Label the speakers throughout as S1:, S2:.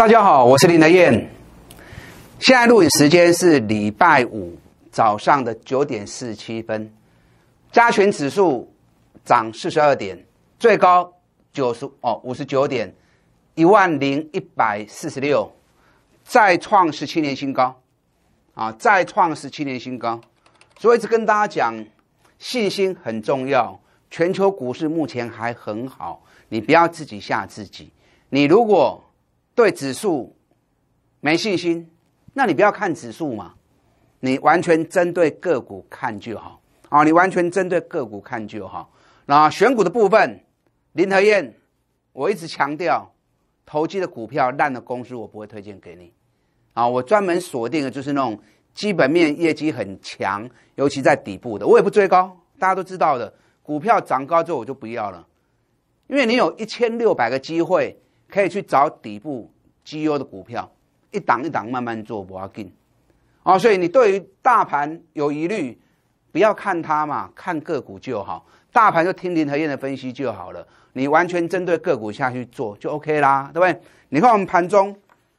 S1: 大家好，我是林德燕。现在录影时间是礼拜五早上的九点四十七分。加权指数涨四十二点，最高九十哦五十九点，一万零一百四十六，再创十七年新高啊！再创十七年新高。所以，一直跟大家讲，信心很重要。全球股市目前还很好，你不要自己吓自己。你如果对指数没信心，那你不要看指数嘛，你完全针对个股看就好啊！你完全针对个股看就好。那选股的部分，林和燕，我一直强调，投机的股票烂的公司我不会推荐给你啊！我专门锁定的就是那种基本面业绩很强，尤其在底部的。我也不追高，大家都知道的，股票涨高之后我就不要了，因为你有一千六百个机会。可以去找底部绩优的股票，一档一档慢慢做，不要紧哦。所以你对于大盘有疑虑，不要看它嘛，看个股就好。大盘就听林和燕的分析就好了。你完全针对个股下去做就 OK 啦，对不对？你看我们盘中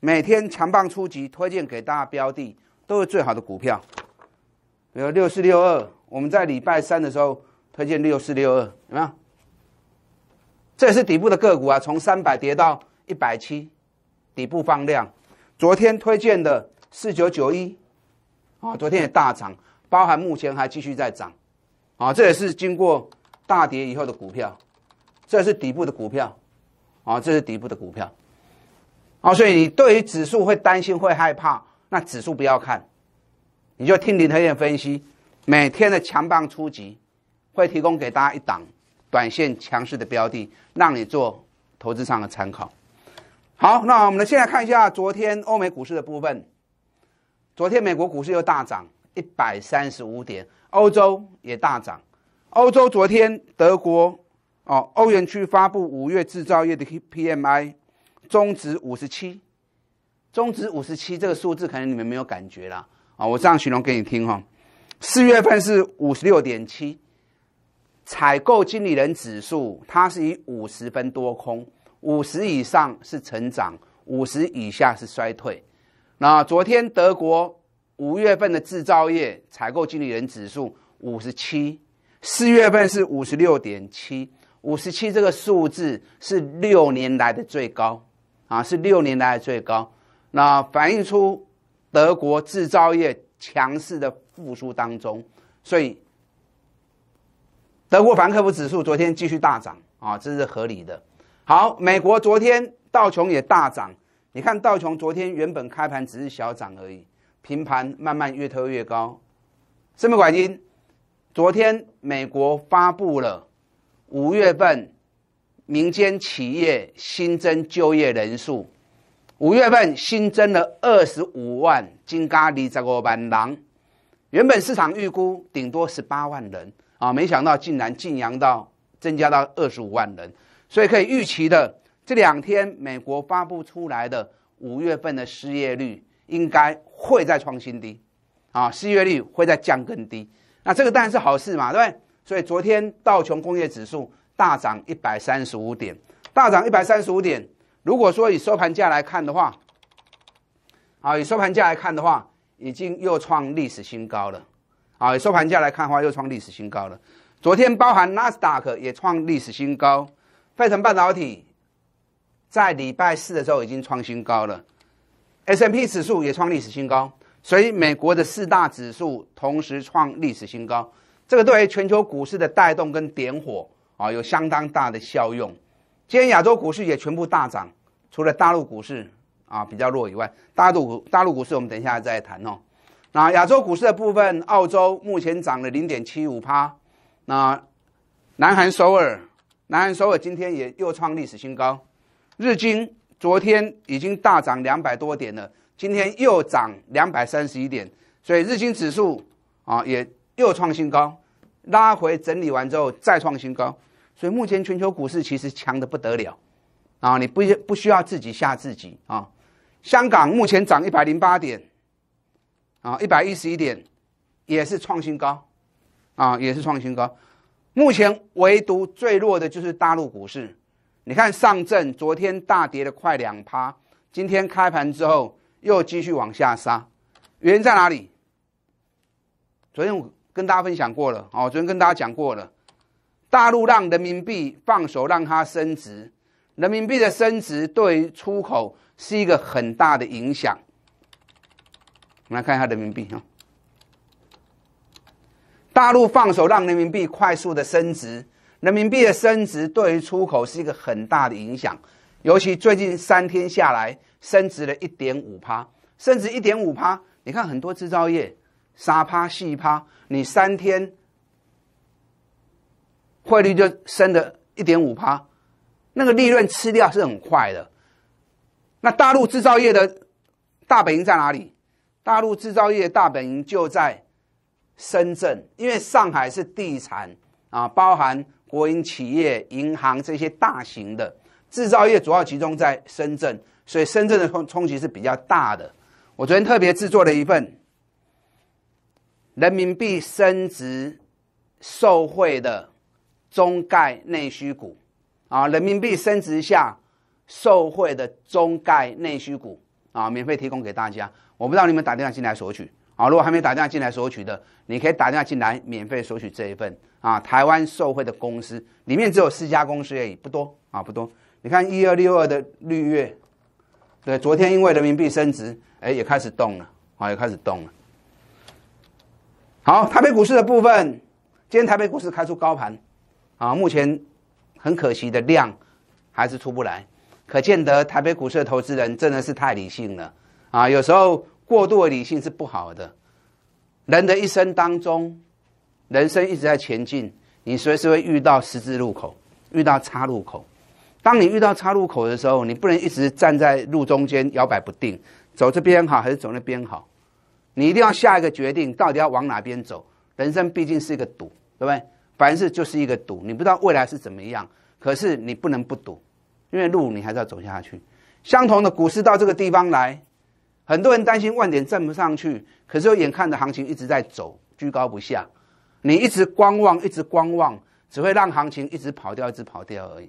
S1: 每天强棒出击推荐给大家标的，都是最好的股票，比如六四六二，我们在礼拜三的时候推荐六四六二，有没有？这也是底部的个股啊，从三百跌到一百七，底部放量。昨天推荐的四九九一，啊，昨天也大涨，包含目前还继续在涨，啊，这也是经过大跌以后的股票，这是底部的股票，啊，这是底部的股票，啊，所以你对于指数会担心会害怕，那指数不要看，你就听林和燕分析，每天的强棒初级会提供给大家一档。短线强势的标的，让你做投资上的参考。好，那我们来先来看一下昨天欧美股市的部分。昨天美国股市又大涨一百三十五点，欧洲也大涨。欧洲昨天，德国哦，欧元区发布五月制造业的 P M I，中值五十七，中值五十七这个数字可能你们没有感觉啦啊，我这样形容给你听哈，四月份是五十六点七。采购经理人指数，它是以五十分多空，五十以上是成长，五十以下是衰退。那昨天德国五月份的制造业采购经理人指数五十七，四月份是五十六点七，五十七这个数字是六年来的最高啊，是六年来的最高。那反映出德国制造业强势的复苏当中，所以。德国凡客夫指数昨天继续大涨啊，这是合理的。好，美国昨天道琼也大涨，你看道琼昨天原本开盘只是小涨而已，平盘慢慢越推越高。什么原因？昨天美国发布了五月份民间企业新增就业人数，五月份新增了二十五万，金咖喱十五万郎，原本市场预估顶多十八万人。啊，没想到竟然晋阳到增加到二十五万人，所以可以预期的这两天美国发布出来的五月份的失业率应该会再创新低，啊，失业率会再降更低。那这个当然是好事嘛，对不对？所以昨天道琼工业指数大涨一百三十五点，大涨一百三十五点。如果说以收盘价来看的话，啊，以收盘价来看的话，已经又创历史新高了。啊，收盘价来看的话，又创历史新高了。昨天包含纳斯达克也创历史新高，费城半导体在礼拜四的时候已经创新高了，S M P 指数也创历史新高。所以美国的四大指数同时创历史新高，这个对于全球股市的带动跟点火啊，有相当大的效用。今天亚洲股市也全部大涨，除了大陆股市啊比较弱以外，大陆股大陆股市我们等一下再谈哦。那亚洲股市的部分，澳洲目前涨了零点七五帕，那南韩首尔，南韩首尔今天也又创历史新高，日经昨天已经大涨两百多点了，今天又涨两百三十一点，所以日经指数啊也又创新高，拉回整理完之后再创新高，所以目前全球股市其实强的不得了，啊，你不不需要自己吓自己啊，香港目前涨一百零八点。啊，一百一十一点，也是创新高，啊，也是创新高。目前唯独最弱的就是大陆股市，你看上证昨天大跌了快两趴，今天开盘之后又继续往下杀，原因在哪里？昨天我跟大家分享过了，哦，昨天跟大家讲过了，大陆让人民币放手让它升值，人民币的升值对出口是一个很大的影响。来看一下人民币哈。大陆放手让人民币快速的升值，人民币的升值对于出口是一个很大的影响。尤其最近三天下来升值了一点五趴，升值一点五趴，你看很多制造业，傻趴细趴，你三天汇率就升了一点五趴，那个利润吃掉是很快的。那大陆制造业的大本营在哪里？大陆制造业大本营就在深圳，因为上海是地产啊，包含国营企业、银行这些大型的制造业主要集中在深圳，所以深圳的冲冲击是比较大的。我昨天特别制作了一份人民币升值受惠的中概内需股啊，人民币升值下受惠的中概内需股。啊，免费提供给大家。我不知道你们打电话进来索取啊，如果还没打电话进来索取的，你可以打电话进来免费索取这一份啊。台湾受惠的公司里面只有四家公司而已，不多啊，不多。你看一二六二的绿月，对，昨天因为人民币升值，哎，也开始动了啊，也开始动了。好，台北股市的部分，今天台北股市开出高盘啊，目前很可惜的量还是出不来。可见得台北股市的投资人真的是太理性了啊！有时候过度的理性是不好的。人的一生当中，人生一直在前进，你随时会遇到十字路口，遇到岔路口。当你遇到岔路口的时候，你不能一直站在路中间摇摆不定，走这边好还是走那边好？你一定要下一个决定，到底要往哪边走？人生毕竟是一个赌，对不对？凡事就是一个赌，你不知道未来是怎么样，可是你不能不赌。因为路你还是要走下去，相同的股市到这个地方来，很多人担心万点震不上去，可是又眼看着行情一直在走，居高不下，你一直观望，一直观望，只会让行情一直跑掉，一直跑掉而已。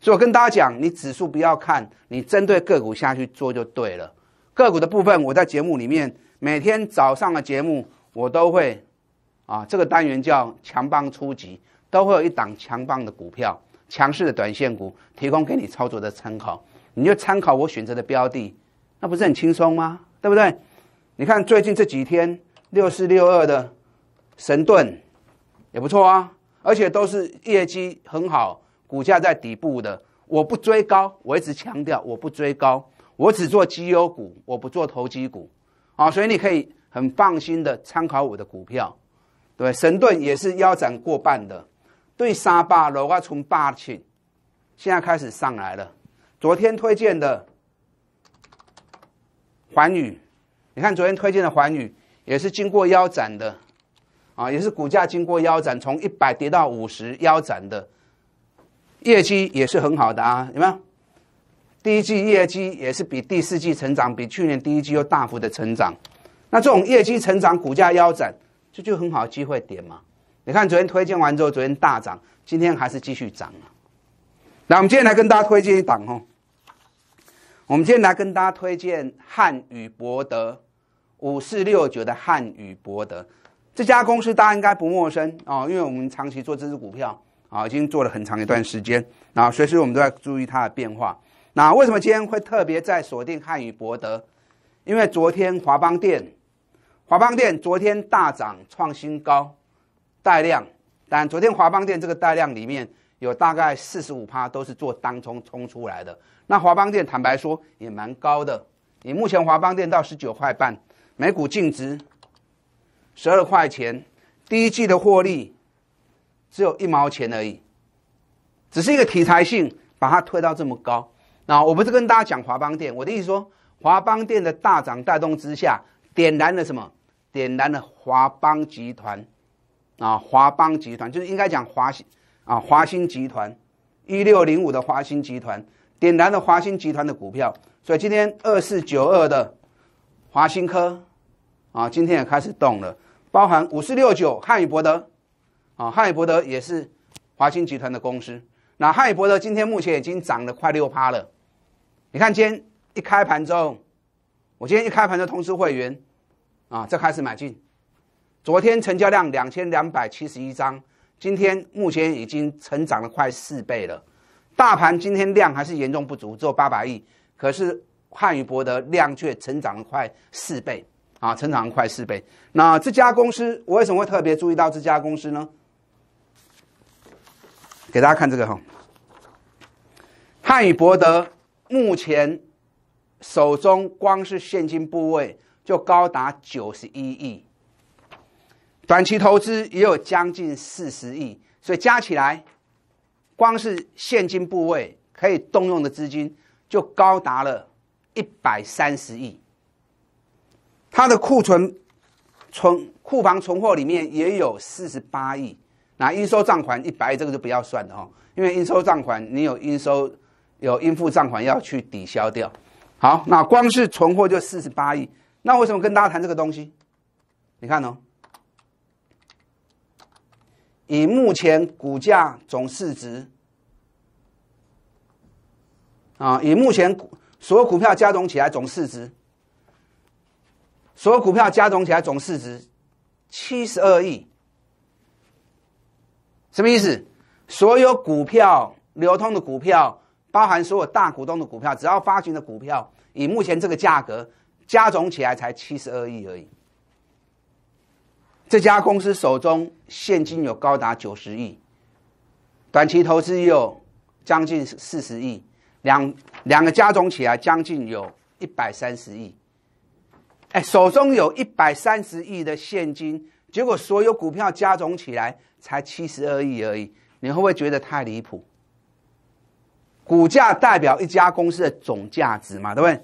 S1: 所以我跟大家讲，你指数不要看，你针对个股下去做就对了。个股的部分，我在节目里面每天早上的节目我都会，啊，这个单元叫强棒初级，都会有一档强棒的股票。强势的短线股提供给你操作的参考，你就参考我选择的标的，那不是很轻松吗？对不对？你看最近这几天六四六二的神盾也不错啊，而且都是业绩很好、股价在底部的。我不追高，我一直强调我不追高，我只做绩优股，我不做投机股啊。所以你可以很放心的参考我的股票，对，神盾也是腰斩过半的。对沙巴楼啊，从八千，现在开始上来了。昨天推荐的环宇，你看昨天推荐的环宇也是经过腰斩的，啊，也是股价经过腰斩，从一百跌到五十腰斩的，业绩也是很好的啊，有没有？第一季业绩也是比第四季成长，比去年第一季又大幅的成长，那这种业绩成长，股价腰斩，这就很好的机会点嘛。你看，昨天推荐完之后，昨天大涨，今天还是继续涨啊。那我们今天来跟大家推荐一档哦。我们今天来跟大家推荐汉语博德五四六九的汉语博德这家公司，大家应该不陌生啊，因为我们长期做这只股票啊，已经做了很长一段时间，啊，随时我们都在注意它的变化。那为什么今天会特别在锁定汉语博德？因为昨天华邦电，华邦电昨天大涨创新高。带量，但昨天华邦电这个带量里面有大概四十五趴都是做当冲冲出来的。那华邦电坦白说也蛮高的，以目前华邦电到十九块半，每股净值十二块钱，第一季的获利只有一毛钱而已，只是一个题材性把它推到这么高。那我不是跟大家讲华邦电，我的意思说，华邦电的大涨带动之下，点燃了什么？点燃了华邦集团。啊，华邦集团就是应该讲华新，啊，华新集团一六零五的华新集团点燃了华新集团的股票，所以今天二四九二的华新科，啊，今天也开始动了，包含五四六九汉语博德，啊，汉语博德也是华新集团的公司，那汉语博德今天目前已经涨了快六趴了，你看今天一开盘后，我今天一开盘就通知会员，啊，这开始买进。昨天成交量两千两百七十一张，今天目前已经成长了快四倍了。大盘今天量还是严重不足，只有八百亿，可是汉语博德量却成长了快四倍，啊，成长了快四倍。那这家公司我为什么会特别注意到这家公司呢？给大家看这个哈，汉语博德目前手中光是现金部位就高达九十一亿。短期投资也有将近四十亿，所以加起来，光是现金部位可以动用的资金就高达了一百三十亿。它的库存存库房存货里面也有四十八亿，那应收账款一百亿这个就不要算了哦，因为应收账款你有应收有应付账款要去抵消掉。好，那光是存货就四十八亿，那为什么跟大家谈这个东西？你看哦。以目前股价总市值啊，以目前股所有股票加总起来总市值，所有股票加总起来总市值七十二亿，什么意思？所有股票流通的股票，包含所有大股东的股票，只要发行的股票，以目前这个价格加总起来才七十二亿而已。这家公司手中现金有高达九十亿，短期投资有将近四十亿，两两个加总起来将近有一百三十亿。哎，手中有一百三十亿的现金，结果所有股票加总起来才七十二亿而已，你会不会觉得太离谱？股价代表一家公司的总价值嘛，对不对？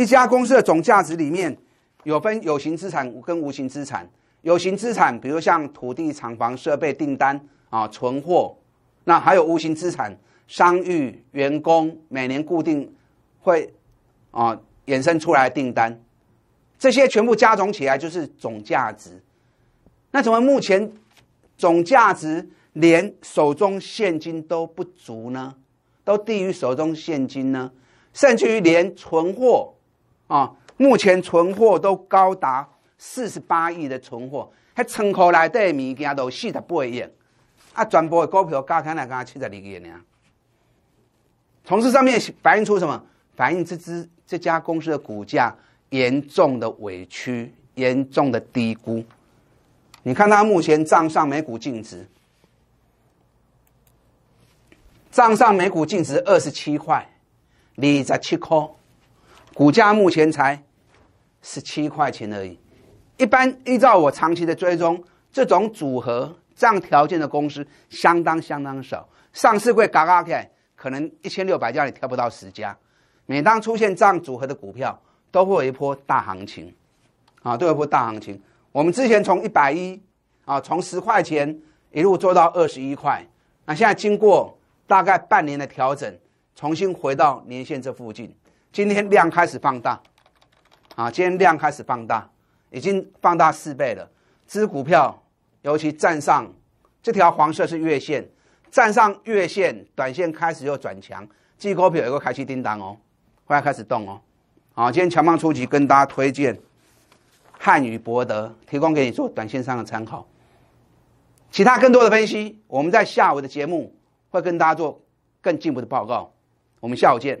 S1: 一家公司的总价值里面有分有形资产跟无形资产。有形资产，比如像土地、厂房、设备、订单啊、存货，那还有无形资产、商誉、员工，每年固定会啊衍生出来订单，这些全部加总起来就是总价值。那怎么目前总价值连手中现金都不足呢？都低于手中现金呢？甚至于连存货啊，目前存货都高达。四十八亿的存货，喺仓库内底物件都四十八亿，啊，全部嘅股票加起来刚七十二亿尔。从这上面反映出什么？反映这只这家公司的股价严重的委屈，严重的低估。你看它目前账上每股净值，账上每股净值二十七块，二十七块，股价目前才十七块钱而已。一般依照我长期的追踪，这种组合这样条件的公司相当相当少，上市会嘎嘎开，可能一千六百家里挑不到十家。每当出现这样组合的股票，都会有一波大行情，啊，都有一波大行情。我们之前从一百一，啊，从十块钱一路做到二十一块，那现在经过大概半年的调整，重新回到年线这附近。今天量开始放大，啊，今天量开始放大。已经放大四倍了，这股票，尤其站上这条黄色是月线，站上月线，短线开始又转强，这股票有个开启订单哦，快要开始动哦，啊，今天强棒出击，跟大家推荐汉语博德，提供给你做短线上的参考，其他更多的分析，我们在下午的节目会跟大家做更进一步的报告，我们下午见。